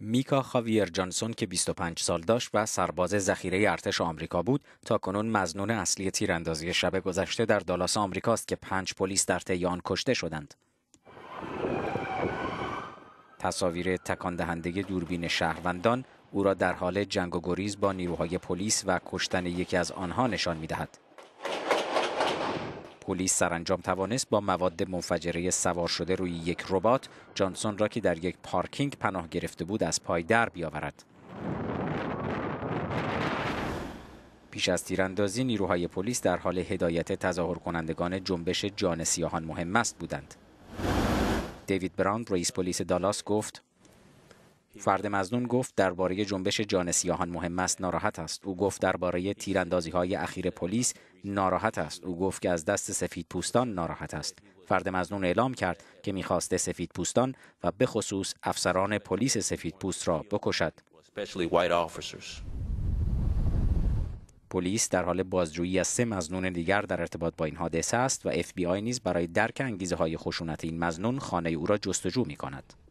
میکا خاویر جانسون که 25 سال داشت و سرباز ذخیره ارتش آمریکا بود تا کنون مزنون اصلی تیراندازی شب گذشته در دالاس آمریکاست که پنج پلیس در طی آن کشته شدند تصاویر تکان دهنده دوربین شهروندان او را در حال جنگ و گریز با نیروهای پلیس و کشتن یکی از آنها نشان می‌دهد. پلیس سرانجام توانست با مواد منفجره سوار شده روی یک ربات جانسون را که در یک پارکینگ پناه گرفته بود از پای در بیاورد. پیش از تیراندازی نیروهای پلیس در حال هدایت تظاهر کنندگان جنبش جان سیاهان مهم است بودند. دیوید براند رئیس پلیس دالاس گفت فرد مزنون گفت درباره جنبش جان سیاهان مهم است ناراحت است او گفت درباره تیراندازی های اخیر پلیس ناراحت است او گفت که از دست سفید پوستان ناراحت است فرد مزنون اعلام کرد که میخواسته سفید پوستان و به خصوص افسران پلیس سفید پوست را بکشد پلیس در حال بازجویی از سه مزنون دیگر در ارتباط با این حادثه است و اف بی آی نیز برای درک انگیزه های خشونت این مزنون خانه او را جستجو می کند.